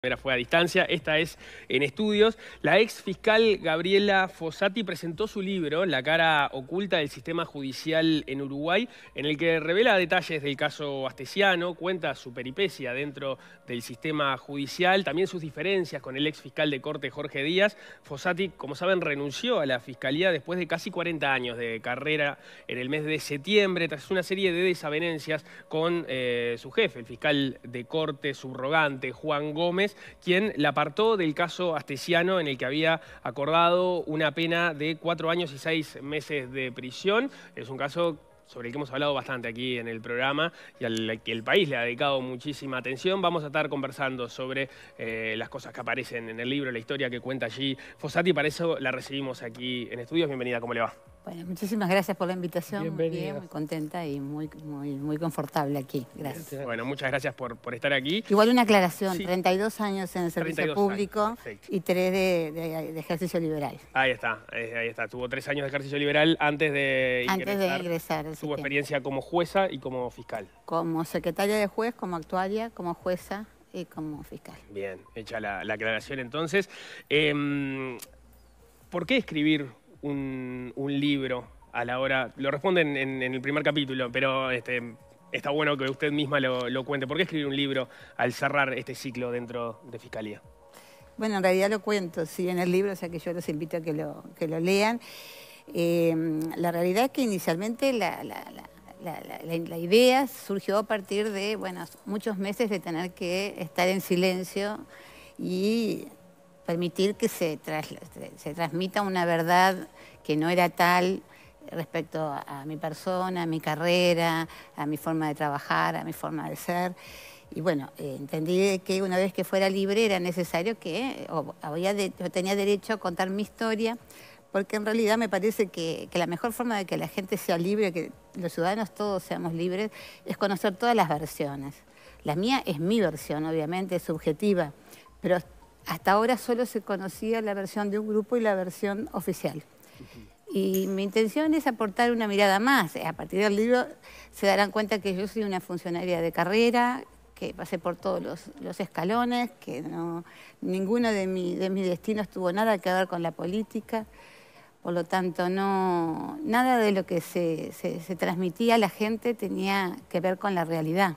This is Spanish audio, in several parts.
primera fue a distancia, esta es en estudios. La ex fiscal Gabriela Fossati presentó su libro, La cara oculta del sistema judicial en Uruguay, en el que revela detalles del caso Astesiano, cuenta su peripecia dentro del sistema judicial, también sus diferencias con el ex fiscal de corte Jorge Díaz. Fossati, como saben, renunció a la fiscalía después de casi 40 años de carrera en el mes de septiembre, tras una serie de desavenencias con eh, su jefe, el fiscal de corte subrogante Juan Gómez quien la apartó del caso astesiano en el que había acordado una pena de cuatro años y seis meses de prisión. Es un caso sobre el que hemos hablado bastante aquí en el programa y al que el país le ha dedicado muchísima atención. Vamos a estar conversando sobre eh, las cosas que aparecen en el libro, la historia que cuenta allí Fossati, para eso la recibimos aquí en estudios. Bienvenida, ¿cómo le va? Bueno, muchísimas gracias por la invitación. Muy bien, muy contenta y muy, muy, muy confortable aquí. Gracias. Bueno, muchas gracias por, por estar aquí. Igual una aclaración, 32 años en el servicio público y 3 de, ejercicio liberal. Ahí está, ahí está. Tuvo 3 años de ejercicio liberal antes de ingresar. Antes de ingresar. Tuvo experiencia como jueza y como fiscal. Como secretaria de juez, como actuaria, como jueza y como fiscal. Bien, hecha la, aclaración entonces. Em, ¿Por qué escribir un, libro a la hora. Lo responde en, el primer capítulo, pero este, está bueno que usted misma lo, cuente. ¿Por qué escribir un libro al cerrar este ciclo dentro de Fiscalía? Bueno, en realidad lo cuento, sí, en el libro, o sea que yo los invito a que lo, lo lean. Eh, la realidad es que inicialmente la, la, idea surgió a partir de bueno, muchos meses de tener que estar en silencio y permitir que se, se transmita una verdad que no era tal respecto a, mi persona, a mi carrera, a mi forma de trabajar, a mi forma de ser. Y bueno, eh, entendí que una vez que fuera libre era necesario que, o había yo tenía derecho a contar mi historia, porque en realidad me parece que, que, la mejor forma de que la gente sea libre, que los ciudadanos todos seamos libres, es conocer todas las versiones. La mía es mi versión, obviamente, es subjetiva, pero hasta ahora solo se conocía la versión de un grupo y la versión oficial. Y mi intención es aportar una mirada más. A partir del libro se darán cuenta que yo soy una funcionaria de carrera, que pasé por todos los, escalones, que no, ninguno de, mis destinos tuvo nada que ver con la política. Por lo tanto, nada de lo que se, se transmitía a la gente tenía que ver con la realidad.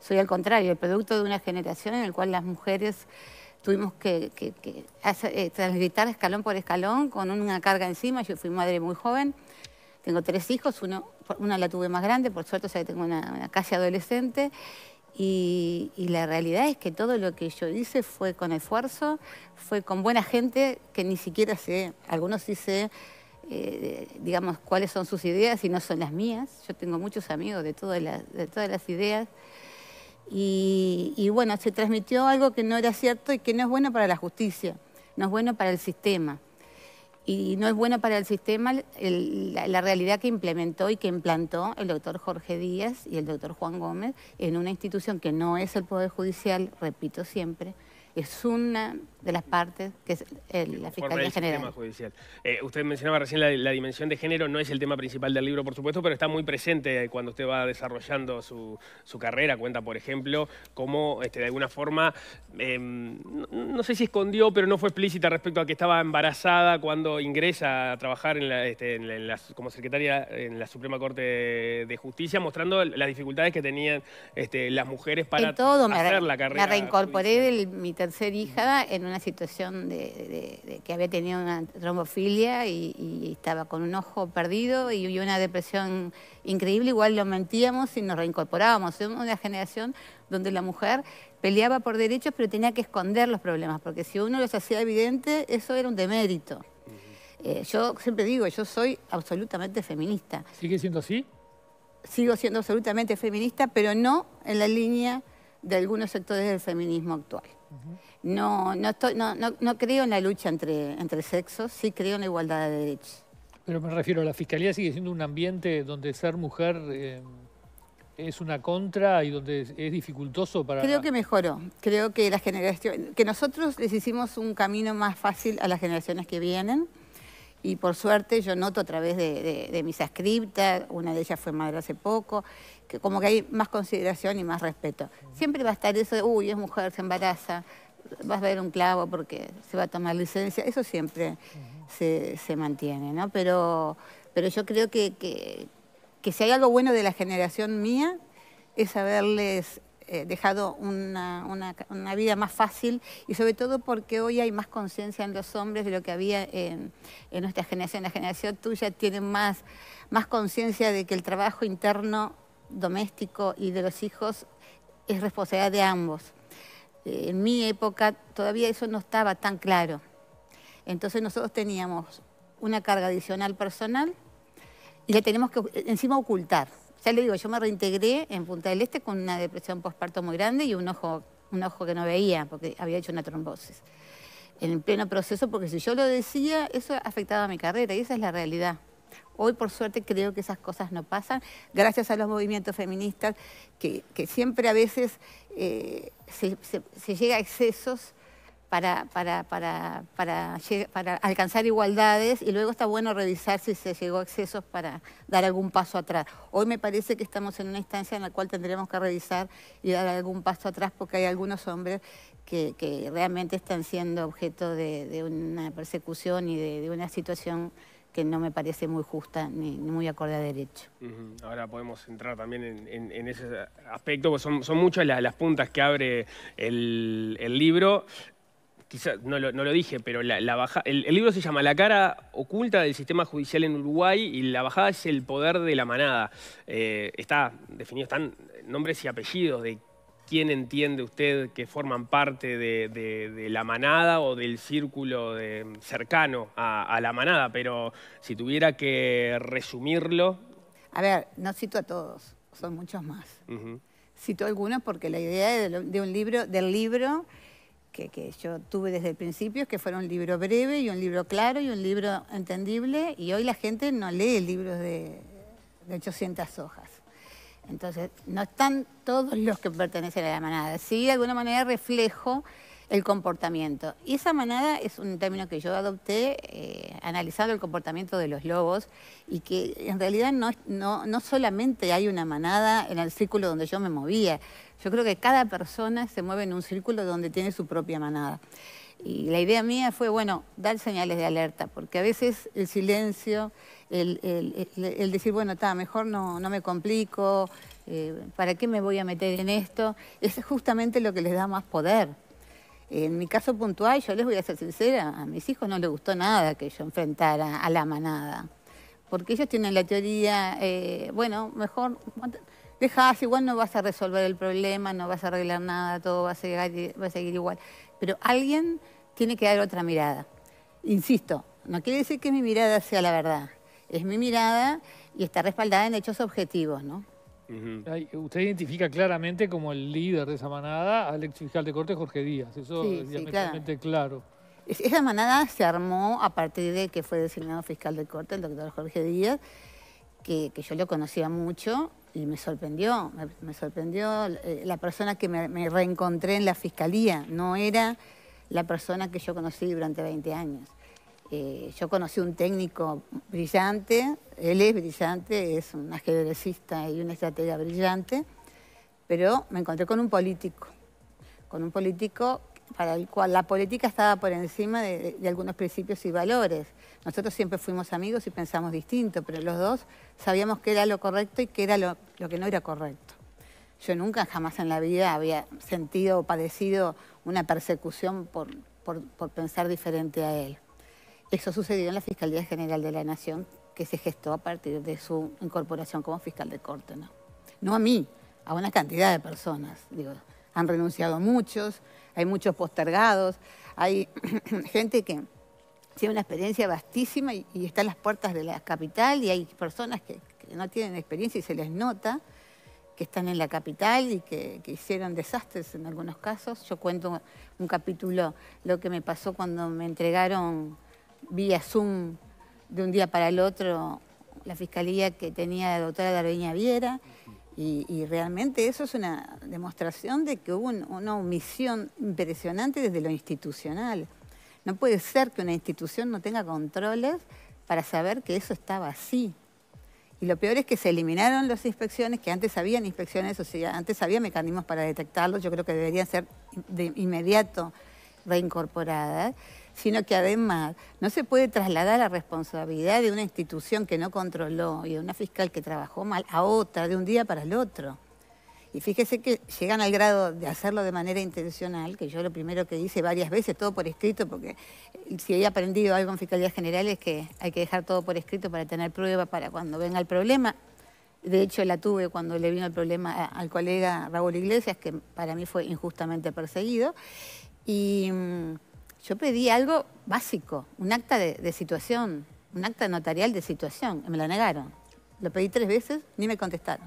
Soy al contrario, el producto de una generación en la cual las mujeres tuvimos que, que, eh, escalón por escalón con una carga encima. Yo fui madre muy joven, tengo tres hijos, uno, una la tuve más grande, por suerte o sea, tengo una, casi adolescente. Y, la realidad es que todo lo que yo hice fue con esfuerzo, fue con buena gente que ni siquiera sé, algunos sí sé, eh, digamos, cuáles son sus ideas y no son las mías. Yo tengo muchos amigos de todas las, de todas las ideas. Y, bueno, se transmitió algo que no era cierto y que no es bueno para la justicia, no es bueno para el sistema. Y no es bueno para el sistema la, realidad que implementó y que implantó el doctor Jorge Díaz y el doctor Juan Gómez en una institución que no es el Poder Judicial, repito siempre, es una de las partes que es la Fiscalía General. Eh, usted mencionaba recién la, dimensión de género, no es el tema principal del libro, por supuesto, pero está muy presente cuando usted va desarrollando su, carrera. Cuenta, por ejemplo, cómo este, de alguna forma, em, no, sé si escondió, pero no fue explícita respecto a que estaba embarazada cuando ingresa a trabajar en este, como secretaria en la Suprema Corte de, Justicia, mostrando las dificultades que tenían este, las mujeres para hacer la carrera. Me reincorporé del ser hija en una situación de, que había tenido una trombofilia y, estaba con un ojo perdido y una depresión increíble. Igual lo mentíamos y nos reincorporábamos. Somos una generación donde la mujer peleaba por derechos pero tenía que esconder los problemas, porque si uno los hacía evidente, eso era un demérito. Eh, yo siempre digo, yo soy absolutamente feminista. ¿Sigue siendo así? Sigo siendo absolutamente feminista, pero no en la línea de algunos sectores del feminismo actual. No, no, creo en la lucha entre, entre sexos, sí creo en la igualdad de derechos. Pero me refiero, a la fiscalía sigue siendo un ambiente donde ser mujer eh, es una contra y donde es dificultoso para... Creo que mejoró, creo que, la generación, que nosotros les hicimos un camino más fácil a las generaciones que vienen y por suerte yo noto a través de, mis ascriptas, una de ellas fue madre hace poco, que como que hay más consideración y más respeto. Siempre va a estar eso de, uy, es mujer, se embaraza, vas a ver un clavo porque se va a tomar licencia, eso siempre se, mantiene, ¿no? Pero, pero yo creo que, que si hay algo bueno de la generación mía, es saberles eh, dejado una, vida más fácil y sobre todo porque hoy hay más conciencia en los hombres de lo que había en, en nuestra generación. La generación tuya tiene más, conciencia de que el trabajo interno, doméstico y de los hijos es responsabilidad de ambos. Eh, en mi época todavía eso no estaba tan claro. Entonces nosotros teníamos una carga adicional personal y la tenemos que encima ocultar. Ya le digo, yo me reintegré en Punta del Este con una depresión postparto muy grande y un ojo, un ojo que no veía porque había hecho una trombosis. En pleno proceso, porque si yo lo decía, eso afectaba a mi carrera y esa es la realidad. Hoy, por suerte, creo que esas cosas no pasan, gracias a los movimientos feministas, que, siempre a veces eh, se, llega a excesos para, para, para, para, alcanzar igualdades y luego está bueno revisar si se llegó a excesos para dar algún paso atrás. Hoy me parece que estamos en una instancia en la cual tendremos que revisar y dar algún paso atrás porque hay algunos hombres que, realmente están siendo objeto de, una persecución y de, una situación que no me parece muy justa ni, muy acorde a derecho. Ahora podemos entrar también en, ese aspecto, porque son, muchas las, puntas que abre el libro quizás no lo, dije, pero la, baja, el, libro se llama La cara oculta del sistema judicial en Uruguay y la bajada es el poder de la manada. Eh, está definido, están nombres y apellidos de quién entiende usted que forman parte de, la manada o del círculo eh, cercano a, la manada, pero si tuviera que resumirlo... A ver, no cito a todos, son muchos más. Cito algunos porque la idea de un libro, del libro que, yo tuve desde el principio, que fuera un libro breve y un libro claro y un libro entendible, y hoy la gente no lee libros de, de 800 hojas. Entonces, no están todos los que pertenecen a la manada. Sí, de alguna manera reflejo el comportamiento. Y esa manada es un término que yo adopté eh, analizando el comportamiento de los lobos y que en realidad no, no, solamente hay una manada en el círculo donde yo me movía, yo creo que cada persona se mueve en un círculo donde tiene su propia manada. Y la idea mía fue, bueno, dar señales de alerta, porque a veces el silencio, el, decir, bueno, está, mejor no, me complico, eh, ¿para qué me voy a meter en esto? Es justamente lo que les da más poder. En mi caso puntual, yo les voy a ser sincera, a mis hijos no les gustó nada que yo enfrentara a la manada, porque ellos tienen la teoría, eh, bueno, mejor dejás, igual no vas a resolver el problema, no vas a arreglar nada, todo va a, va a seguir igual. Pero alguien tiene que dar otra mirada. Insisto, no quiere decir que mi mirada sea la verdad, es mi mirada y está respaldada en hechos objetivos, ¿no? Usted identifica claramente como el líder de esa manada al ex fiscal de corte Jorge Díaz. Eso es diametralmente claro. Esa manada se armó a partir de que fue designado fiscal de corte el doctor Jorge Díaz, que, yo lo conocía mucho y me sorprendió. Me, sorprendió eh, la persona que me, me reencontré en la fiscalía. No era la persona que yo conocí durante 20 años. Eh, yo conocí un técnico brillante, él es brillante, es un ajedrecista y una estratega brillante, pero me encontré con un político, con un político para el cual la política estaba por encima de, algunos principios y valores. Nosotros siempre fuimos amigos y pensamos distinto, pero los dos sabíamos qué era lo correcto y qué era lo, que no era correcto. Yo nunca, jamás en la vida había sentido o padecido una persecución por pensar diferente a él. Eso sucedió en la Fiscalía General de la Nación, que se gestó a partir de su incorporación como fiscal de corte. No, a mí, a una cantidad de personas. Digo, han renunciado muchos, hay muchos postergados, hay gente que tiene una experiencia vastísima y, está en las puertas de la capital y hay personas que, no tienen experiencia y se les nota que están en la capital y que, que, hicieron desastres en algunos casos. Yo cuento un capítulo, lo que me pasó cuando me entregaron vía Zoom de un día para el otro la fiscalía que tenía la doctora Garbeña Viera. Y, realmente eso es una demostración de que hubo una omisión impresionante desde lo institucional. No puede ser que una institución no tenga controles para saber que eso estaba así. Y lo peor es que se eliminaron las inspecciones, que antes habían inspecciones, o sea, antes había mecanismos para detectarlos, yo creo que deberían ser de inmediato reincorporadas sino que además no se puede trasladar la responsabilidad de una institución que no controló y de una fiscal que trabajó mal a otra de un día para el otro. Y fíjese que llegan al grado de hacerlo de manera intencional, que yo lo primero que hice varias veces, todo por escrito, porque eh, si he aprendido algo en Fiscalía General es que hay que dejar todo por escrito para tener prueba para cuando venga el problema. De hecho, la tuve cuando le vino el problema al colega Raúl Iglesias, que para mí fue injustamente perseguido. Y mm, yo pedí algo básico, un acta de, situación, un acta notarial de situación, y me lo negaron. Lo pedí tres veces, ni me contestaron.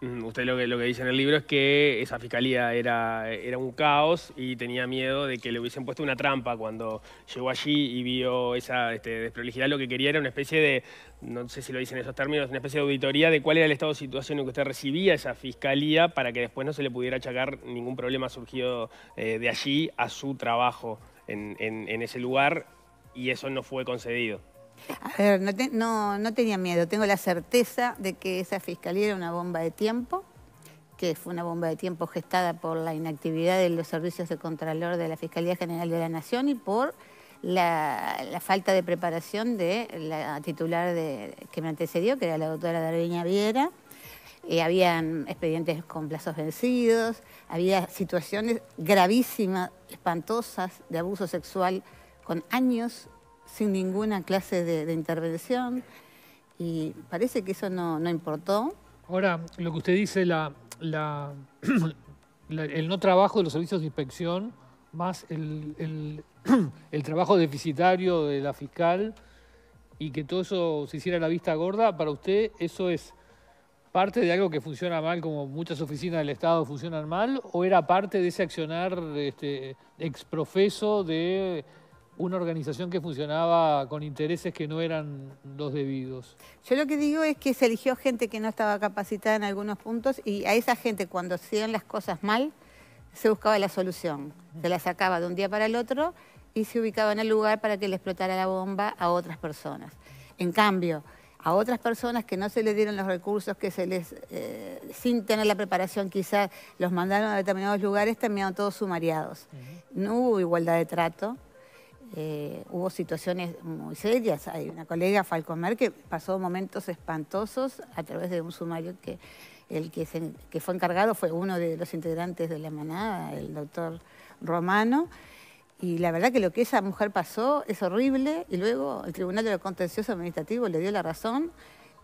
Mm, usted lo que, lo que dice en el libro es que esa fiscalía era, era un caos y tenía miedo de que le hubiesen puesto una trampa cuando llegó allí y vio esa este, desprolijidad. Lo que quería era una especie de, no sé si lo dicen esos términos, una especie de auditoría de cuál era el estado de situación en que usted recibía esa fiscalía para que después no se le pudiera achacar ningún problema surgido eh, de allí a su trabajo en, ese lugar y eso no fue concedido. A ver, no, no, tenía miedo, tengo la certeza de que esa fiscalía era una bomba de tiempo, que fue una bomba de tiempo gestada por la inactividad de los servicios de Contralor de la Fiscalía General de la Nación y por la, falta de preparación de la titular de, que me antecedió, que era la doctora Darviña Viera, eh, habían expedientes con plazos vencidos, había situaciones gravísimas, espantosas, de abuso sexual con años sin ninguna clase de, intervención y parece que eso no, importó. Ahora, lo que usted dice, la, el no trabajo de los servicios de inspección más el, trabajo deficitario de la fiscal y que todo eso se hiciera a la vista gorda, para usted eso es parte de algo que funciona mal, como muchas oficinas del Estado funcionan mal, o era parte de ese accionar este, exprofeso de una organización que funcionaba con intereses que no eran los debidos. Yo lo que digo es que se eligió gente que no estaba capacitada en algunos puntos y a esa gente cuando hacían las cosas mal se buscaba la solución, se la sacaba de un día para el otro y se ubicaba en el lugar para que le explotara la bomba a otras personas. En cambio, a otras personas que no se les dieron los recursos, que se les, eh, sin tener la preparación quizás, los mandaron a determinados lugares, terminaron todos sumariados. No hubo igualdad de trato, eh, hubo situaciones muy serias. Hay una colega, Falcomer, que pasó momentos espantosos a través de un sumario que el que, que fue encargado fue uno de los integrantes de la manada, el doctor Romano, y la verdad que lo que esa mujer pasó es horrible y luego el Tribunal de lo Contencioso Administrativo le dio la razón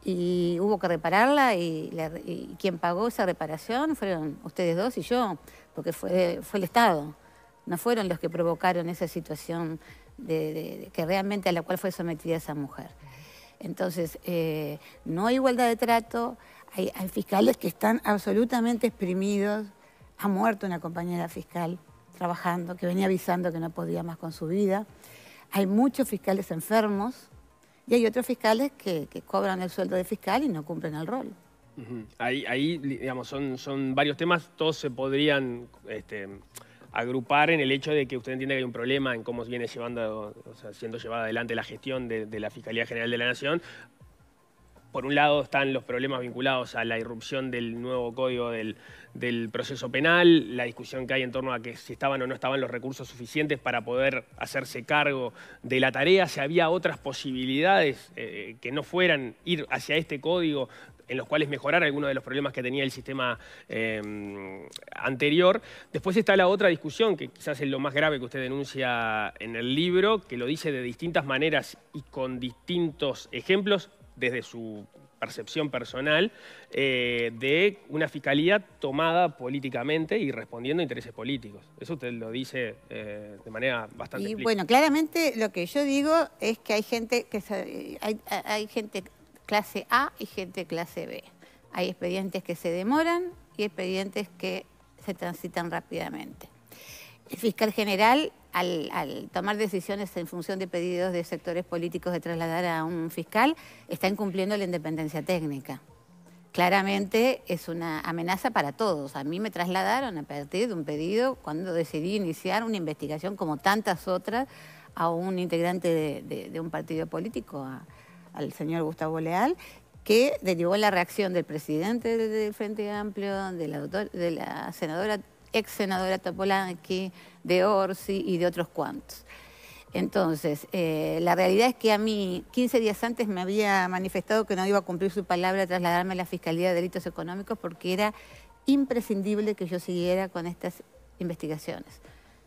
y hubo que repararla y, quien pagó esa reparación fueron ustedes dos y yo, porque fue, fue el Estado, no fueron los que provocaron esa situación que realmente a la cual fue sometida esa mujer. Entonces, eh, no hay igualdad de trato, hay, hay fiscales que están absolutamente exprimidos, ha muerto una compañera fiscal trabajando, que venía avisando que no podía más con su vida. Hay muchos fiscales enfermos y hay otros fiscales que, cobran el sueldo de fiscal y no cumplen el rol. Ahí, digamos, son, son varios temas, todos se podrían este, agrupar en el hecho de que usted entiende que hay un problema en cómo viene llevando, o sea, siendo llevada adelante la gestión de la Fiscalía General de la Nación, por un lado están los problemas vinculados a la irrupción del nuevo código del, proceso penal, la discusión que hay en torno a que si estaban o no estaban los recursos suficientes para poder hacerse cargo de la tarea, si había otras posibilidades eh, que no fueran ir hacia este código en los cuales mejorar algunos de los problemas que tenía el sistema em, anterior. Después está la otra discusión, que quizás es lo más grave que usted denuncia en el libro, que lo dice de distintas maneras y con distintos ejemplos, desde su percepción personal, eh, de una fiscalía tomada políticamente y respondiendo a intereses políticos. Eso usted lo dice eh, de manera bastante... Y bueno, claramente lo que yo digo es que hay gente que hay, hay gente clase A y gente clase B. Hay expedientes que se demoran y expedientes que se transitan rápidamente. El fiscal general, al, tomar decisiones en función de pedidos de sectores políticos de trasladar a un fiscal, está incumpliendo la independencia técnica. Claramente es una amenaza para todos. A mí me trasladaron a partir de un pedido cuando decidí iniciar una investigación como tantas otras a un integrante de, un partido político, al señor Gustavo Leal, que derivó la reacción del presidente del Frente Amplio, de de la senadora ex senadora Topolanqui, de Orsi y de otros cuantos. Entonces, eh, la realidad es que a mí, 15 días antes me había manifestado que no iba a cumplir su palabra trasladarme a la Fiscalía de Delitos Económicos porque era imprescindible que yo siguiera con estas investigaciones.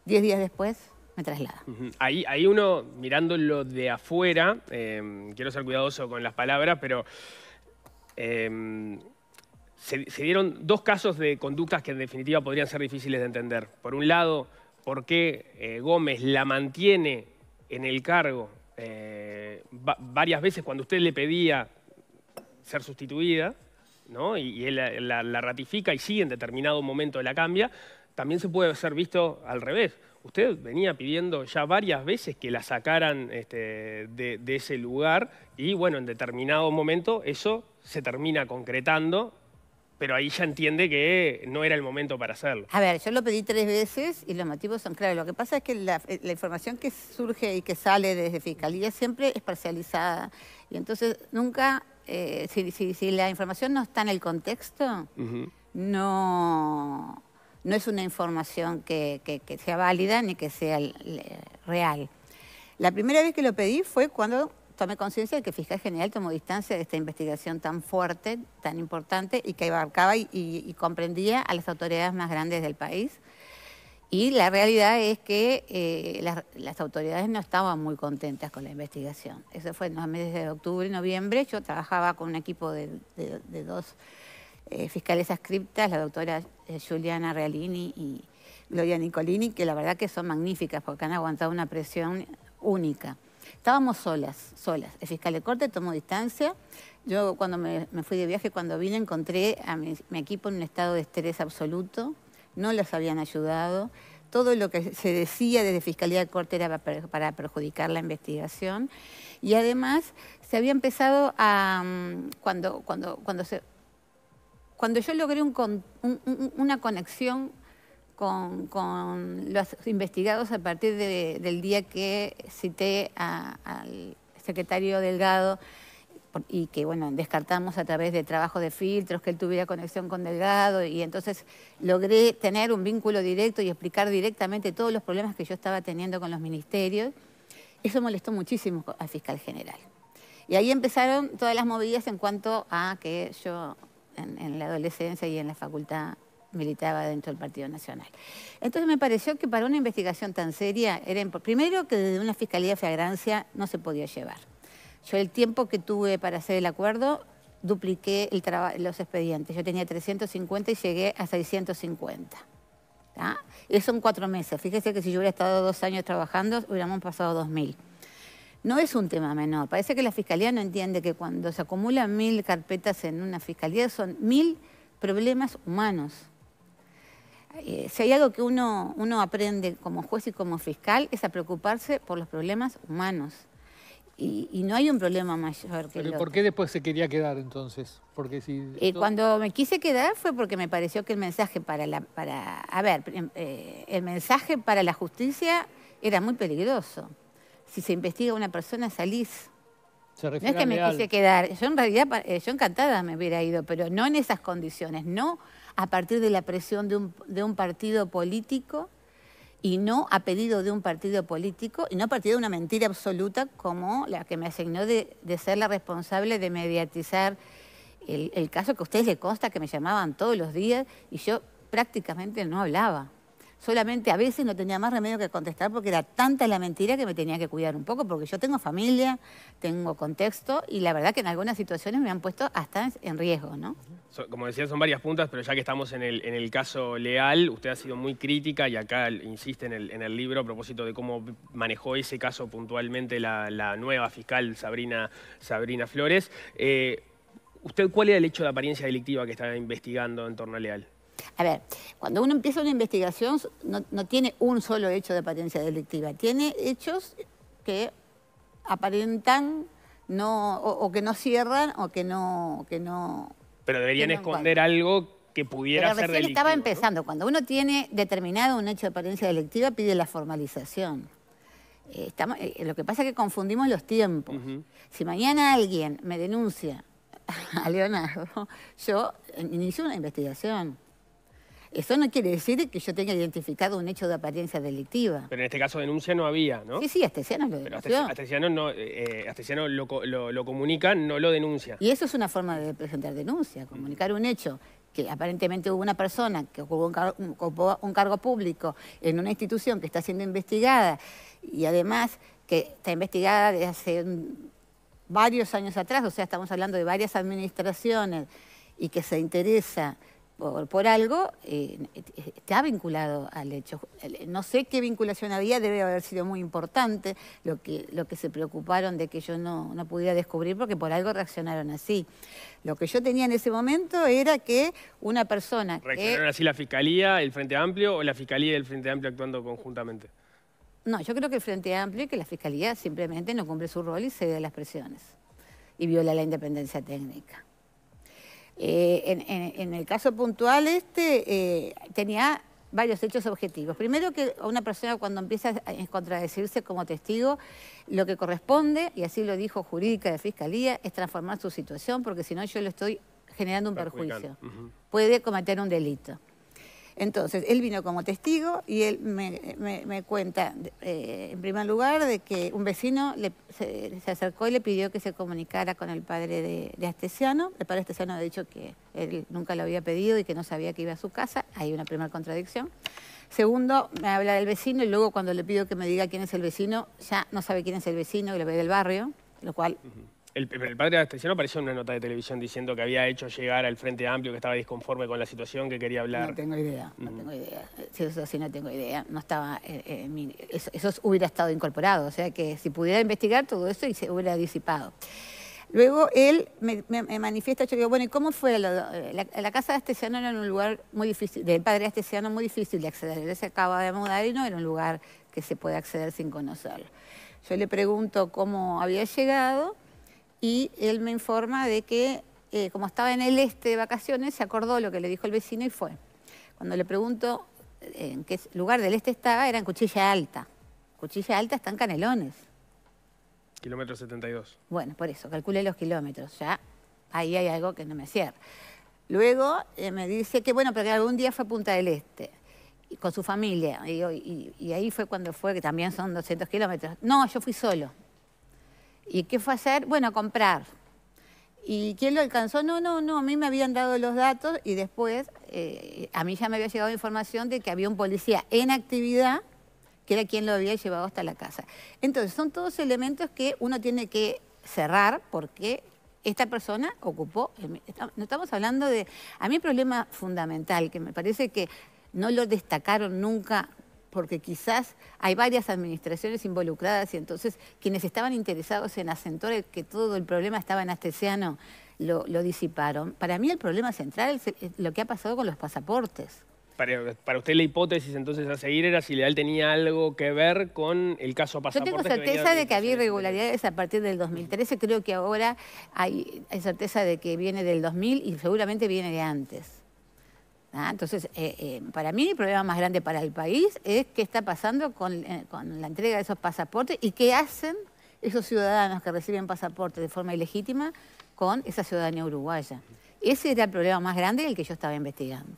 Diez días después, me traslada. ahí, hay uno, mirándolo de afuera, eh, quiero ser cuidadoso con las palabras, pero... Eh, se, dieron dos casos de conductas que en definitiva podrían ser difíciles de entender. Por un lado, por qué eh, Gómez la mantiene en el cargo eh, varias veces cuando usted le pedía ser sustituida, y, él la, ratifica y sí, en determinado momento la cambia, también se puede ser visto al revés. Usted venía pidiendo ya varias veces que la sacaran este, de, de ese lugar y bueno, en determinado momento eso se termina concretando pero ahí ya entiende que no era el momento para hacerlo. A ver, yo lo pedí tres veces y los motivos son claros. Lo que pasa es que eh, la, información que surge y que sale desde Fiscalía siempre es parcializada. Y entonces nunca, eh, si, la información no está en el contexto, no, no es una información que sea válida ni que sea real. La primera vez que lo pedí fue cuando tomé conciencia de que el fiscal general tomó distancia de esta investigación tan fuerte, tan importante y que abarcaba y, comprendía a las autoridades más grandes del país. Y la realidad es que eh, las, autoridades no estaban muy contentas con la investigación. Eso fue en los meses de octubre y noviembre. Yo trabajaba con un equipo de, dos eh, fiscales ascriptas, la doctora Giuliana eh, Juliana Realini y Gloria Nicolini, que la verdad que son magníficas porque han aguantado una presión única. Estábamos solas, solas. El fiscal de corte tomó distancia. Yo cuando me, fui de viaje, cuando vine, encontré a mi, equipo en un estado de estrés absoluto. No los habían ayudado. Todo lo que se decía desde Fiscalía de Corte era para, perjudicar la investigación. Y además se había empezado a... Mm, cuando, cuando, cuando, cuando yo logré una conexión con, los investigados a partir del día que cité al secretario Delgado y que bueno, descartamos a través de trabajo de filtros, que él tuviera conexión con Delgado y entonces logré tener un vínculo directo y explicar directamente todos los problemas que yo estaba teniendo con los ministerios. Eso molestó muchísimo al fiscal general. Y ahí empezaron todas las movidas en cuanto a que yo en, en la adolescencia y en la facultad militaba dentro del Partido Nacional. Entonces me pareció que para una investigación tan seria, era primero que desde una fiscalía de flagrancia no se podía llevar. Yo el tiempo que tuve para hacer el acuerdo dupliqué los expedientes. Yo tenía 350 y llegué a 650. ¿tá? Eso en cuatro meses. Fíjese que si yo hubiera estado dos años trabajando, hubiéramos pasado 2.000. No es un tema menor. Parece que la fiscalía no entiende que cuando se acumulan mil carpetas en una fiscalía son mil problemas humanos. Eh, si hay algo que uno, uno aprende como juez y como fiscal es a preocuparse por los problemas humanos. Y, no hay un problema mayor que ¿Pero el otro. por qué después se quería quedar entonces? Porque si... Eh, cuando me quise quedar fue porque me pareció que el mensaje para la... Para, a ver, eh, el mensaje para la justicia era muy peligroso. Si se investiga a una persona, salís. no es que me quise quedar. Yo en realidad, yo encantada me hubiera ido, pero no en esas condiciones. No a partir de la presión de un, partido político y no a pedido de un partido político y no a partir de una mentira absoluta como la que me asignó de, ser la responsable de mediatizar el, el caso que a ustedes les consta que me llamaban todos los días y yo prácticamente no hablaba solamente a veces no tenía más remedio que contestar porque era tanta la mentira que me tenía que cuidar un poco, porque yo tengo familia, tengo contexto y la verdad que en algunas situaciones me han puesto hasta en riesgo, ¿no? Como decía, son varias puntas, pero ya que estamos en el, en el caso leal, usted ha sido muy crítica y acá insiste en el, libro a propósito de cómo manejó ese caso puntualmente la, nueva fiscal Sabrina, Sabrina Flores. Eh, ¿Usted cuál era el hecho de apariencia delictiva que estaba investigando en torno a Leal? A ver, cuando uno empieza una investigación no, tiene un solo hecho de apariencia delictiva, tiene hechos que aparentan no, o, que no cierran o que no... Que no Pero deberían esconder algo que pudiera ser recién delictivo, estaba empezando. Cuando uno tiene determinado un hecho de apariencia delictiva, pide la formalización. Eh, estamos, eh, lo que pasa es que confundimos los tiempos. Si mañana alguien me denuncia a Leonardo, yo eh, inicio una investigación. Eso no quiere decir que yo tenga identificado un hecho de apariencia delictiva. Pero en este caso denuncia no había, ¿no? Sí, sí, Astesiano lo denunció. Pero Astesiano, no, eh, eh, lo, lo, comunica, no lo denuncia. Y eso es una forma de presentar denuncia, comunicar un hecho que aparentemente hubo una persona que ocupó un, ocupó un cargo público en una institución que está siendo investigada y además que está investigada desde hace varios años atrás, o sea, estamos hablando de varias administraciones y que se interesa por, por algo, eh, eh, está vinculado al hecho. Eh, no sé qué vinculación había, debe haber sido muy importante lo que, lo que se preocuparon de que yo no, pudiera descubrir, porque por algo reaccionaron así. Lo que yo tenía en ese momento era que una persona... ¿Reaccionaron así la Fiscalía, el Frente Amplio o la Fiscalía y el Frente Amplio actuando conjuntamente? No, yo creo que el Frente Amplio y que la Fiscalía simplemente no cumple su rol y cede a las presiones y viola la independencia técnica. Eh, en, el caso puntual este eh, tenía varios hechos objetivos. Primero que una persona cuando empieza a contradecirse como testigo, lo que corresponde, y así lo dijo jurídica de fiscalía, es transformar su situación porque si no yo le estoy generando un perjuicio. Puede cometer un delito. Entonces, él vino como testigo y él me, cuenta, eh, en primer lugar, de que un vecino se, acercó y le pidió que se comunicara con el padre de, Astesiano. El padre Astesiano ha dicho que él nunca lo había pedido y que no sabía que iba a su casa. Hay una primera contradicción. Segundo, me habla del vecino y luego cuando le pido que me diga quién es el vecino, ya no sabe quién es el vecino y lo ve del barrio, lo cual... El, padre de Astesiano apareció en una nota de televisión diciendo que había hecho llegar al Frente Amplio, que estaba disconforme con la situación, que quería hablar. No tengo idea, no mm. tengo idea. eso sí, no tengo idea. No estaba. Eh, eh, eso, hubiera estado incorporado. O sea que si pudiera investigar todo eso y se hubiera disipado. Luego él me, me, manifiesta, yo digo, bueno, ¿y cómo fue? Eh, la, casa de Astesiano era un lugar muy difícil, del padre de Astesiano muy difícil de acceder. Él se acaba de mudar y no era un lugar que se puede acceder sin conocerlo. Yo le pregunto cómo había llegado y él me informa de que, eh, como estaba en el este de vacaciones, se acordó lo que le dijo el vecino y fue. Cuando le pregunto eh, en qué lugar del este estaba, era en Cuchilla Alta. Cuchilla Alta está en Canelones. Kilómetro 72. Bueno, por eso, calculé los kilómetros, ya ahí hay algo que no me cierra. Luego eh, me dice que bueno, pero que algún día fue a Punta del Este con su familia. Y, y, ahí fue cuando fue, que también son 200 kilómetros. No, yo fui solo. ¿Y qué fue a hacer? Bueno, a comprar. ¿Y quién lo alcanzó? No, no, no, a mí me habían dado los datos y después eh, a mí ya me había llegado información de que había un policía en actividad que era quien lo había llevado hasta la casa. Entonces, son todos elementos que uno tiene que cerrar porque esta persona ocupó... no estamos hablando de... A mí el problema fundamental, que me parece que no lo destacaron nunca porque quizás hay varias administraciones involucradas y entonces quienes estaban interesados en acentuar que todo el problema estaba en Astesiano lo, disiparon. Para mí el problema central es lo que ha pasado con los pasaportes. Para, usted la hipótesis entonces a seguir era si Leal tenía algo que ver con el caso pasaporte. Yo tengo certeza de que había irregularidades a partir del 2013, creo que ahora hay certeza de que viene del 2000 y seguramente viene de antes. Ah, entonces, eh, eh, para mí el problema más grande para el país es qué está pasando eh, con, la entrega de esos pasaportes y qué hacen esos ciudadanos que reciben pasaportes de forma ilegítima con esa ciudadanía uruguaya. Ese era el problema más grande el que yo estaba investigando.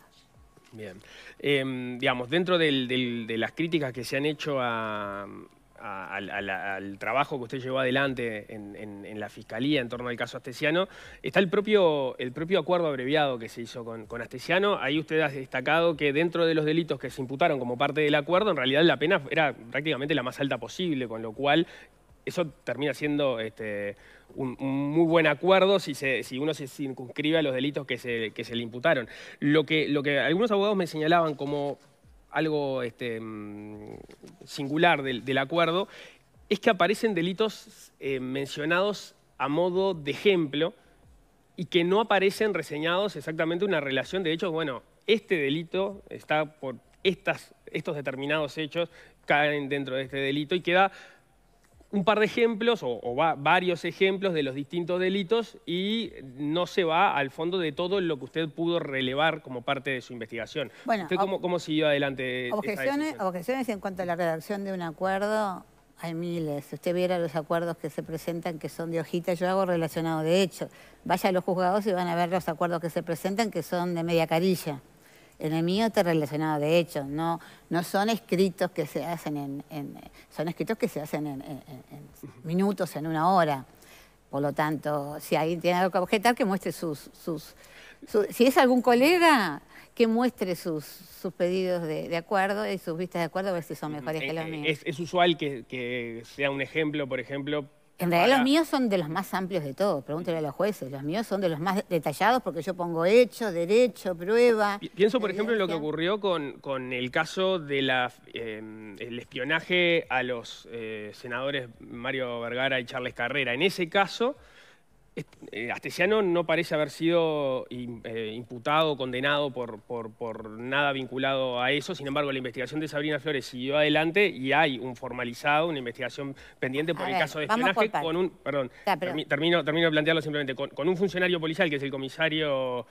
Bien. Em, digamos, dentro de las críticas que se han hecho a, al trabajo que usted llevó adelante en, la Fiscalía en torno al caso Astesiano, está el propio, el propio acuerdo abreviado que se hizo con, Astesiano. Ahí usted ha destacado que dentro de los delitos que se imputaron como parte del acuerdo, en realidad la pena era prácticamente la más alta posible, con lo cual eso termina siendo este, un, muy buen acuerdo si, uno se circunscribe a los delitos que se, que se le imputaron. Lo que, lo que algunos abogados me señalaban como algo este, mm, singular del, acuerdo es que aparecen delitos eh, mencionados a modo de ejemplo y que no aparecen reseñados exactamente una relación. De hecho, bueno, este delito está por estas, estos determinados hechos caen dentro de este delito y queda un par de ejemplos o, varios ejemplos de los distintos delitos y no se va al fondo de todo lo que usted pudo relevar como parte de su investigación. Bueno, cómo, siguió adelante? Objeciones, objeciones en cuanto a la redacción de un acuerdo hay miles. Si usted viera los acuerdos que se presentan que son de hojita, yo hago relacionado de hecho. Vaya a los juzgados y van a ver los acuerdos que se presentan que son de media carilla. En el mío está relacionado, de hecho, no, no son escritos que se hacen en, son escritos que se hacen en, minutos, en una hora. Por lo tanto, si alguien tiene algo que objetar, que muestre sus, sus, si es algún colega, que muestre sus, sus pedidos de, acuerdo y sus vistas de acuerdo a ver si son mejores que eh, los eh, míos. Es, usual que, sea un ejemplo, por ejemplo, en realidad los míos son de los más amplios de todos, pregúntele a los jueces, los míos son de los más detallados porque yo pongo hecho, derecho, prueba. Pienso por ejemplo en lo que ocurrió con, el caso del de em, el espionaje a los eh, senadores Mario Vergara y Charles Carrera. En ese caso eh, Astesiano no parece haber sido eh, imputado, condenado por, nada vinculado a eso. Sin embargo, la investigación de Sabrina Flores siguió adelante y hay un formalizado, una investigación pendiente por el caso de espionaje con un... Perdón, Termino, termino de plantearlo simplemente. con un funcionario policial, que es el comisario...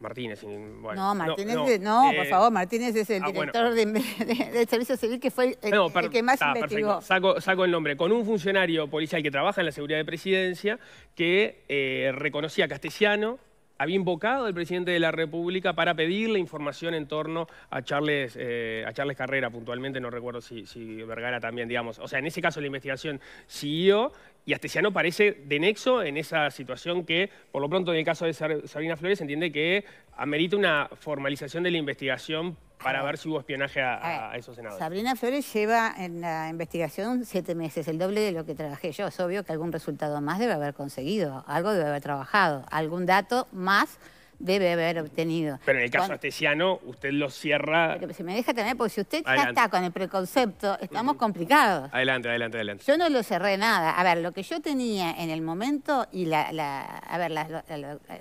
Martínez. Bueno, no, Martínez, no, por eh, favor, Martínez es el ah, director del de, Servicio Civil que fue el, que más ah, investigó. Saco, el nombre. Con un funcionario policial que trabaja en la seguridad de presidencia que eh, reconocía a Castellano, había invocado al presidente de la República para pedirle información en torno a Charles, eh, a Charles Carrera, puntualmente, no recuerdo si, Vergara también, digamos. O sea, en ese caso la investigación siguió y Astesiano parece de nexo en esa situación que, por lo pronto, en el caso de Sabina Flores, entiende que amerita una formalización de la investigación para ver si hubo espionaje a, esos senadores. Sabrina Flores lleva en la investigación siete meses, el doble de lo que trabajé yo. Es obvio que algún resultado más debe haber conseguido, algo debe haber trabajado, algún dato más debe haber obtenido. Pero en el caso astesiano, usted lo cierra... si me deja tener, porque si usted ya está con el preconcepto, estamos complicados. Adelante, adelante, adelante. Yo no lo cerré nada. A ver, lo que yo tenía en el momento, y la... a ver,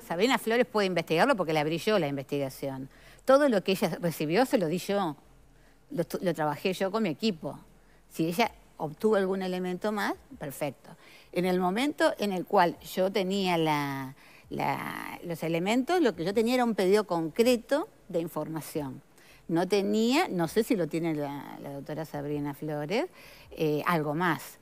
Sabrina Flores puede investigarlo porque la abrí yo la investigación. Todo lo que ella recibió se lo di yo, lo, trabajé yo con mi equipo. Si ella obtuvo algún elemento más, perfecto. En el momento en el cual yo tenía los elementos, lo que yo tenía era un pedido concreto de información. No tenía, no sé si lo tiene la, la doctora Sabrina Flores, eh, algo más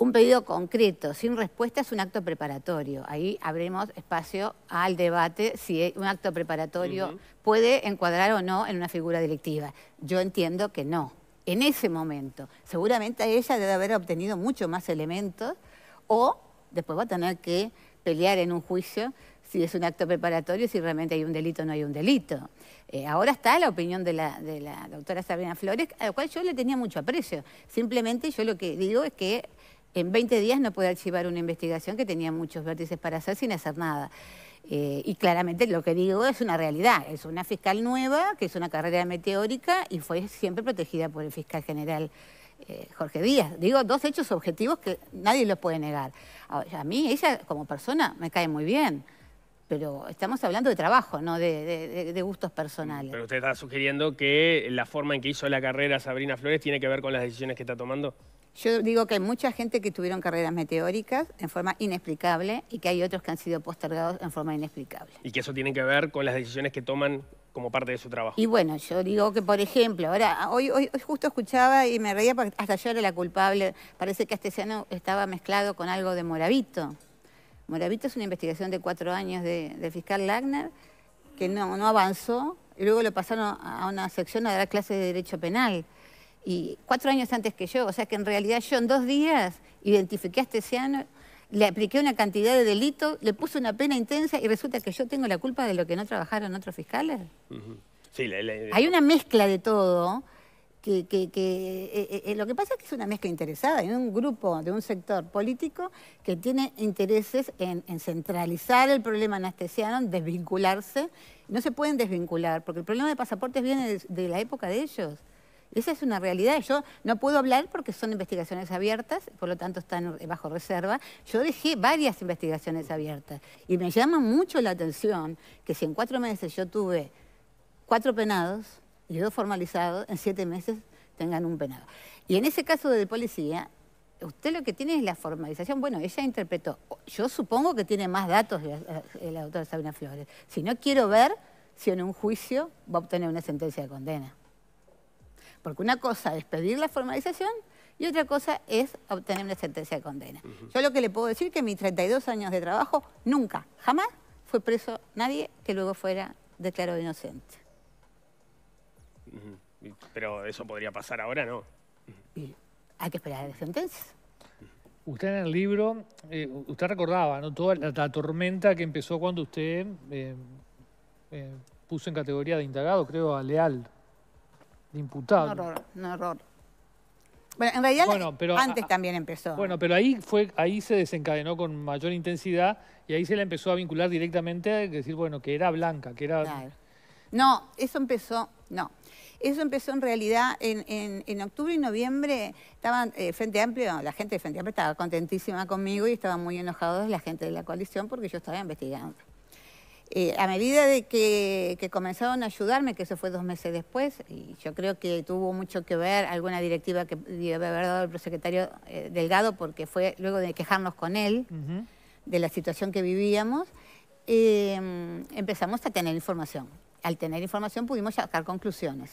un pedido concreto sin respuesta es un acto preparatorio. Ahí abrimos espacio al debate si un acto preparatorio puede encuadrar o no en una figura delictiva. Yo entiendo que no, en ese momento. Seguramente ella debe haber obtenido mucho más elementos o después va a tener que pelear en un juicio si es un acto preparatorio, si realmente hay un delito o no hay un delito. Eh, ahora está la opinión de la, de la doctora Sabrina Flores, a la cual yo le tenía mucho aprecio. Simplemente yo lo que digo es que en 20 días no puede archivar una investigación que tenía muchos vértices para hacer sin hacer nada. Eh, y claramente lo que digo es una realidad, es una fiscal nueva, que es una carrera meteórica y fue siempre protegida por el fiscal general eh, Jorge Díaz. Digo, dos hechos objetivos que nadie los puede negar. A, mí, ella como persona, me cae muy bien. Pero estamos hablando de trabajo, no de, de gustos personales. Pero usted está sugiriendo que la forma en que hizo la carrera Sabrina Flores tiene que ver con las decisiones que está tomando. Yo digo que hay mucha gente que tuvieron carreras meteóricas en forma inexplicable y que hay otros que han sido postergados en forma inexplicable. Y que eso tiene que ver con las decisiones que toman como parte de su trabajo. Y bueno, yo digo que, por ejemplo, ahora, hoy, hoy, justo escuchaba y me reía, porque hasta yo era la culpable, parece que año este estaba mezclado con algo de Moravito. Moravito es una investigación de cuatro años de, del fiscal Lagner, que no, no avanzó, y luego lo pasaron a una sección a dar clases de Derecho Penal y cuatro años antes que yo, o sea que en realidad yo en dos días identifiqué a este le apliqué una cantidad de delitos, le puse una pena intensa y resulta que yo tengo la culpa de lo que no trabajaron otros fiscales. Hay una mezcla de todo que, eh, eh, eh, lo que pasa es que es una mezcla interesada hay un grupo de un sector político que tiene intereses en, centralizar el problema anestesiano, desvincularse. No se pueden desvincular, porque el problema de pasaportes viene de la época de ellos. Esa es una realidad. Yo no puedo hablar porque son investigaciones abiertas, por lo tanto están eh, bajo reserva. Yo dejé varias investigaciones abiertas y me llama mucho la atención que si en cuatro meses yo tuve cuatro penados y dos formalizados, en siete meses tengan un penado. Y en ese caso de policía, usted lo que tiene es la formalización. Bueno, ella interpretó. Yo supongo que tiene más datos el la doctora Sabina Flores. Si no quiero ver si en un juicio va a obtener una sentencia de condena. Porque una cosa es pedir la formalización y otra cosa es obtener una sentencia de condena. Yo lo que le puedo decir es que en mis 32 años de trabajo nunca, jamás fue preso nadie que luego fuera declarado inocente. Pero eso podría pasar ahora, ¿no? Y hay que esperar las la sentencia. Usted en el libro, eh, usted recordaba ¿no? toda la, tormenta que empezó cuando usted eh, eh, puso en categoría de indagado, creo, a Leal, de imputado. No error, Bueno, en realidad antes también empezó. Bueno, ¿eh? pero ahí fue, ahí se desencadenó con mayor intensidad y ahí se la empezó a vincular directamente, a decir, bueno, que era blanca, que era... No, eso empezó, no. Eso empezó en realidad en, en, octubre y noviembre, estaban eh, Frente Amplio, la gente de Frente Amplio estaba contentísima conmigo y estaban muy enojados la gente de la coalición porque yo estaba investigando. Eh, a medida de que, comenzaron a ayudarme, que eso fue dos meses después, y yo creo que tuvo mucho que ver alguna directiva que debe haber dado el prosecretario eh, Delgado, porque fue luego de quejarnos con él de la situación que vivíamos, em, empezamos a tener información. Al tener información pudimos sacar conclusiones.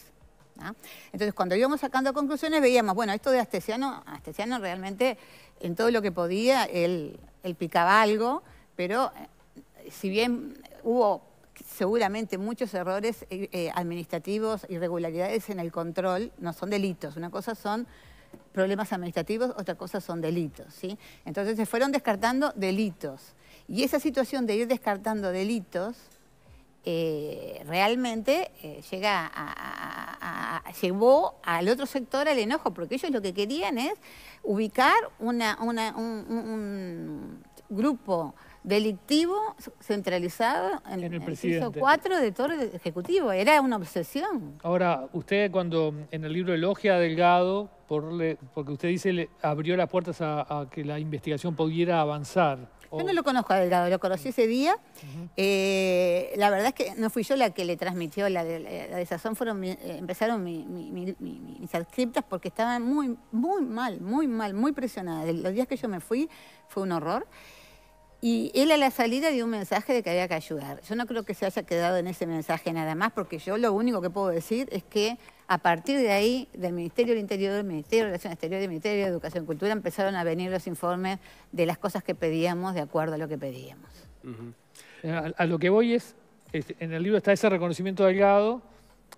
Entonces, cuando íbamos sacando conclusiones, veíamos, bueno, esto de Astesiano, Astesiano realmente en todo lo que podía, él picaba algo, pero eh, si bien hubo seguramente muchos errores eh, eh, administrativos, irregularidades en el control, no son delitos, una cosa son problemas administrativos, otra cosa son delitos. ¿sí? Entonces se fueron descartando delitos. Y esa situación de ir descartando delitos eh, realmente llega a, llevó al otro sector al enojo, porque ellos lo que querían es ubicar una, una, un grupo delictivo centralizado en, el, piso 4 de todo Ejecutivo. Era una obsesión. Ahora, usted cuando en el libro elogia a Delgado, por porque usted dice le abrió las puertas a, que la investigación pudiera avanzar. Yo no lo conozco a Delgado, lo conocí ese día. Eh, la verdad es que no fui yo la que le transmitió la, desazón, fueron, eh, empezaron mis adscriptas porque estaban muy, muy mal, muy mal, muy presionadas. Los días que yo me fui fue un horror. Y él a la salida dio un mensaje de que había que ayudar. Yo no creo que se haya quedado en ese mensaje nada más, porque yo lo único que puedo decir es que a partir de ahí, del Ministerio del Interior, del Ministerio de Relaciones Exteriores, del Ministerio de Educación y Cultura, empezaron a venir los informes de las cosas que pedíamos de acuerdo a lo que pedíamos. Eh, a, lo que voy es, en el libro está ese reconocimiento delgado,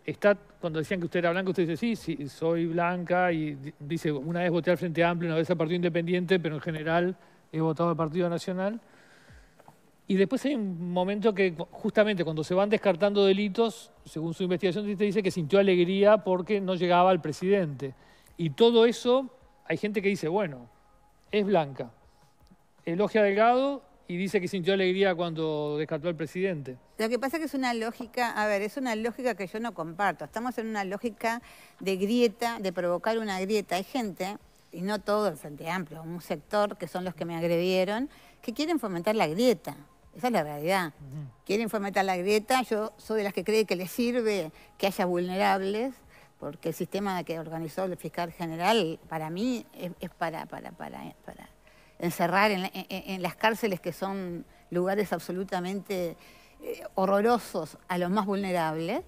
está, cuando decían que usted era blanca, usted dice, sí, sí, soy blanca, y dice, una vez voté al Frente Amplio, una vez al Partido Independiente, pero en general he votado al Partido Nacional. Y después hay un momento que justamente cuando se van descartando delitos, según su investigación, dice que sintió alegría porque no llegaba al presidente. Y todo eso, hay gente que dice, bueno, es blanca. Elogia Delgado y dice que sintió alegría cuando descartó al presidente. Lo que pasa es que es una lógica, a ver, es una lógica que yo no comparto. Estamos en una lógica de grieta, de provocar una grieta. Hay gente y no todo el Frente Amplio, un sector que son los que me agredieron, que quieren fomentar la grieta. Esa es la realidad. Quieren fomentar la grieta. Yo soy de las que cree que les sirve que haya vulnerables, porque el sistema que organizó el fiscal general, para mí, es, para, para, para, encerrar en, las cárceles que son lugares absolutamente eh, horrorosos a los más vulnerables.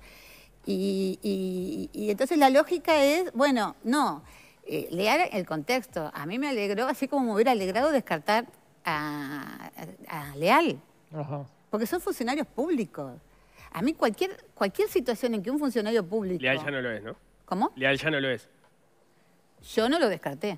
Y, y entonces la lógica es, bueno, no. Eh, Leal, el contexto. A mí me alegró, así como me hubiera alegrado descartar a, Leal. Porque son funcionarios públicos. A mí cualquier, cualquier situación en que un funcionario público... Leal ya no lo es, ¿no? ¿Cómo? Leal ya no lo es. Yo no lo descarté.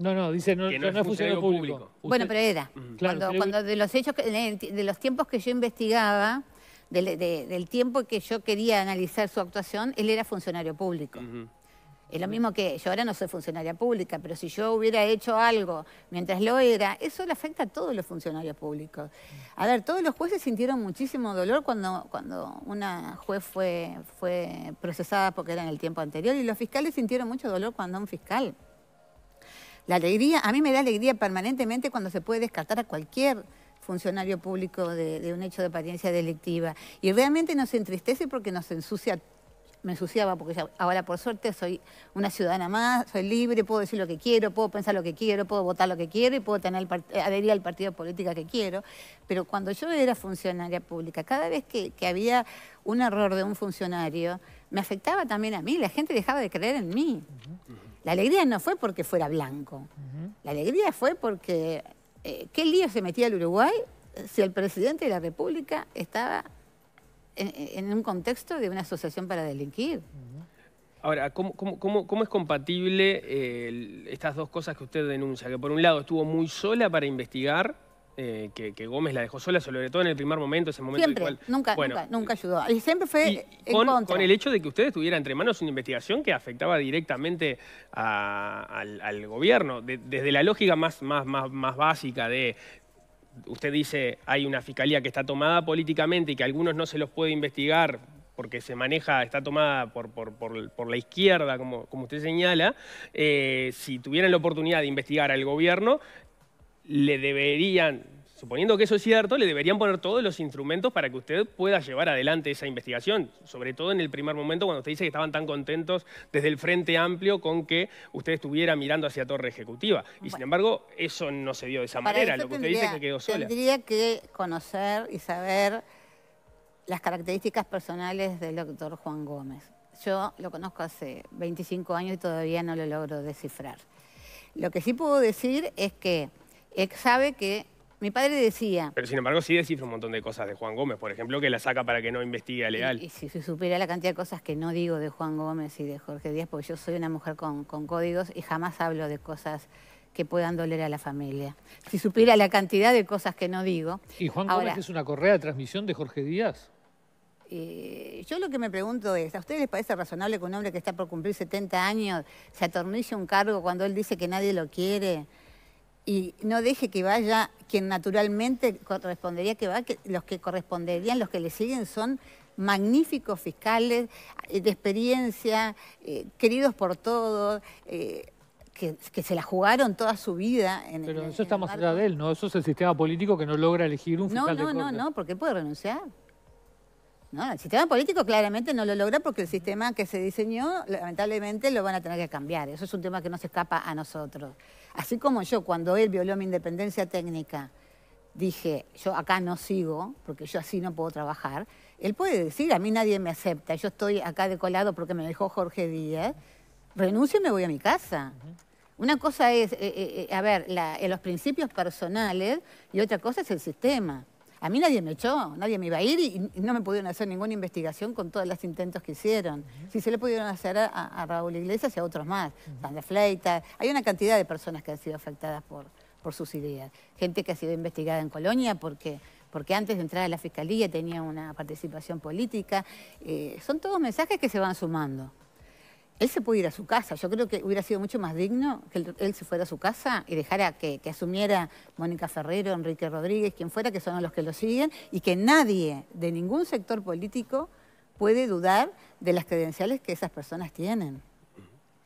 No, no, dice no, es funcionario público. Bueno, pero era. cuando, de los hechos, de los tiempos que yo investigaba, del tiempo que yo quería analizar su actuación, él era funcionario público. Ajá. Es lo mismo que yo ahora no soy funcionaria pública, pero si yo hubiera hecho algo mientras lo era, eso le afecta a todos los funcionarios públicos. A ver, todos los jueces sintieron muchísimo dolor cuando, cuando una juez fue, fue procesada porque era en el tiempo anterior y los fiscales sintieron mucho dolor cuando un fiscal. La alegría, a mí me da alegría permanentemente cuando se puede descartar a cualquier funcionario público de, un hecho de apariencia delictiva. Y realmente nos entristece porque nos ensucia me ensuciaba, porque ya, ahora por suerte soy una ciudadana más, soy libre, puedo decir lo que quiero, puedo pensar lo que quiero, puedo votar lo que quiero y puedo tener eh, adherir al partido político que quiero. Pero cuando yo era funcionaria pública, cada vez que, había un error de un funcionario, me afectaba también a mí, la gente dejaba de creer en mí. La alegría no fue porque fuera blanco, la alegría fue porque eh, qué lío se metía el Uruguay si el presidente de la República estaba en, un contexto de una asociación para delinquir. Ahora, ¿cómo, es compatible estas dos cosas que usted denuncia? Que por un lado estuvo muy sola para investigar, eh, que, Gómez la dejó sola, sobre todo en el primer momento, ese momento siempre, nunca, nunca, nunca ayudó. Y siempre fue en con, contra. con, el hecho de que usted estuviera entre manos una investigación que afectaba directamente al, gobierno, desde la lógica más, más, más básica de usted dice hay una fiscalía que está tomada políticamente y que algunos no se los puede investigar porque se maneja, está tomada por, por, la izquierda, como, usted señala, eh, si tuvieran la oportunidad de investigar al gobierno, le deberían suponiendo que eso es cierto, le deberían poner todos los instrumentos para que usted pueda llevar adelante esa investigación, sobre todo en el primer momento cuando usted dice que estaban tan contentos desde el Frente Amplio con que usted estuviera mirando hacia Torre Ejecutiva. Y sin embargo, eso no se dio de esa manera, lo que usted dice que quedó sola. Tendría que conocer y saber las características personales del doctor Juan Gómez. Yo lo conozco hace 25 años y todavía no lo logro descifrar. Lo que sí puedo decir es que él sabe que mi padre decía... Pero sin embargo sí descifra un montón de cosas de Juan Gómez, por ejemplo, que la saca para que no investigue a Leal. Y, si se supera la cantidad de cosas que no digo de Juan Gómez y de Jorge Díaz, porque yo soy una mujer con, códigos y jamás hablo de cosas que puedan doler a la familia. Si supiera la cantidad de cosas que no digo... ¿Y Juan Gómez es una correa de transmisión de Jorge Díaz? Eh, yo lo que me pregunto es, ¿a ustedes les parece razonable que un hombre que está por cumplir 70 años se atornille un cargo cuando él dice que nadie lo quiere? y no deje que vaya quien naturalmente correspondería que va, los que corresponderían, los que le siguen son magníficos fiscales, eh, de experiencia, eh, queridos por todos. Eh, que, se la jugaron toda su vida. En Pero eso estamos está allá de él, ¿no? Eso es el sistema político que no logra elegir un fiscal No, no, no, no, porque puede renunciar. No, el sistema político claramente no lo logra porque el sistema que se diseñó, lamentablemente, lo van a tener que cambiar. Eso es un tema que no se escapa a nosotros. Así como yo, cuando él violó mi independencia técnica, dije, yo acá no sigo, porque yo así no puedo trabajar, él puede decir, a mí nadie me acepta, yo estoy acá de colado porque me dejó Jorge Díaz, renuncio y me voy a mi casa. Una cosa es, eh, eh, eh, a ver, los principios personales y otra cosa es el sistema. A mí nadie me echó, nadie me iba a ir y, no me pudieron hacer ninguna investigación con todos los intentos que hicieron. Si se le pudieron hacer a, Raúl Iglesias y a otros más, Sandra Fleita. Hay una cantidad de personas que han sido afectadas por, sus ideas. Gente que ha sido investigada en Colonia porque porque antes de entrar a la fiscalía tenía una participación política. Eh, son todos mensajes que se van sumando él se puede ir a su casa. Yo creo que hubiera sido mucho más digno que él se fuera a su casa y dejara que, que asumiera Mónica Ferrero, Enrique Rodríguez, quien fuera, que son los que lo siguen, y que nadie de ningún sector político puede dudar de las credenciales que esas personas tienen.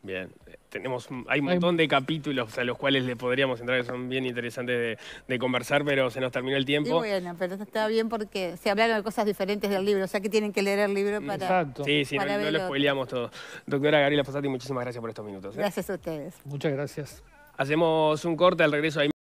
Bien, eh, tenemos, mm, hay un montón de capítulos a los cuales le podríamos entrar que son bien interesantes de, conversar, pero se nos terminó el tiempo. Y bueno, pero está bien porque se hablaron de cosas diferentes del libro, o sea que tienen que leer el libro para Exacto. Sí, sí, no, no lo spoileamos todo. Doctora Gabriela Fosati, muchísimas gracias por estos minutos. ¿eh? Gracias a ustedes. Muchas gracias. Hacemos un corte al regreso. Ahí